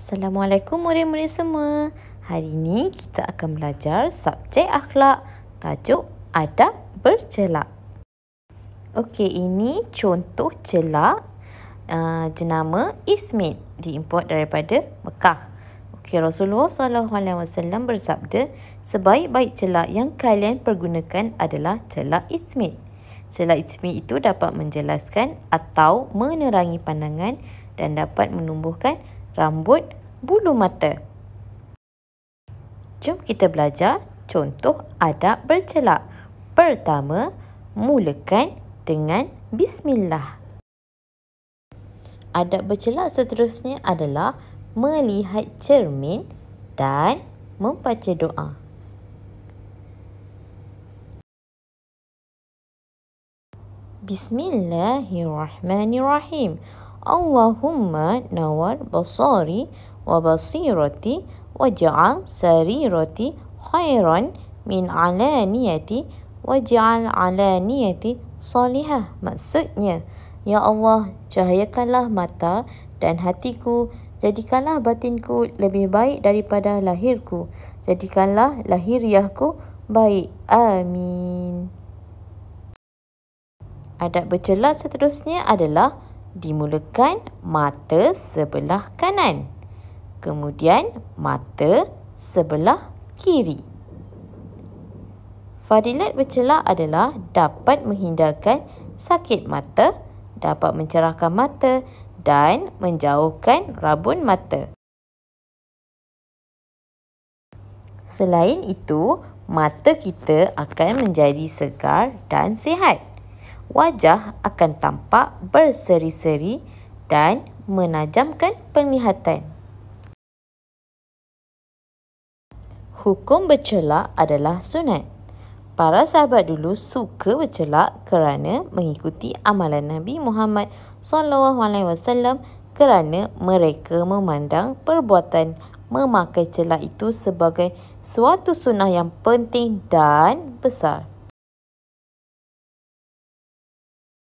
Assalamualaikum murid-murid semua. Hari ini kita akan belajar subjek akhlak, tajuk adab bercelak. Okey, ini contoh celak uh, jenama Ismin diimport daripada Mekah. Okey, Rasulullah SAW bersabda, sebaik-baik celak yang kalian pergunakan adalah celak Ismin. Celak Ismin itu dapat menjelaskan atau menerangi pandangan dan dapat menumbuhkan rambut, bulu mata. Jom kita belajar contoh adab bercelak. Pertama, mulakan dengan bismillah. Adab bercelak seterusnya adalah melihat cermin dan membaca doa. Bismillahirrahmanirrahim. Bismillahirrahmanirrahim. Allahumma nawar basari wa basirati wa ja'al sarirati khairan min alaniyati wa ja'al alaniyati salihah. Maksudnya, Ya Allah, cahayakanlah mata dan hatiku, jadikanlah batinku lebih baik daripada lahirku, jadikanlah lahiriahku baik. Amin. Adab bercela, seterusnya adalah dimulakan mata sebelah kanan. Kemudian mata sebelah kiri. Fadilat bercelak adalah dapat menghindarkan sakit mata, dapat mencerahkan mata dan menjauhkan rabun mata. Selain itu, mata kita akan menjadi segar dan sihat wajah akan tampak berseri-seri dan menajamkan penglihatan. Hukum bercelak adalah sunat. Para sahabat dulu suka bercelak kerana mengikuti amalan Nabi Muhammad SAW kerana mereka memandang perbuatan memakai celak itu sebagai suatu sunnah yang penting dan besar.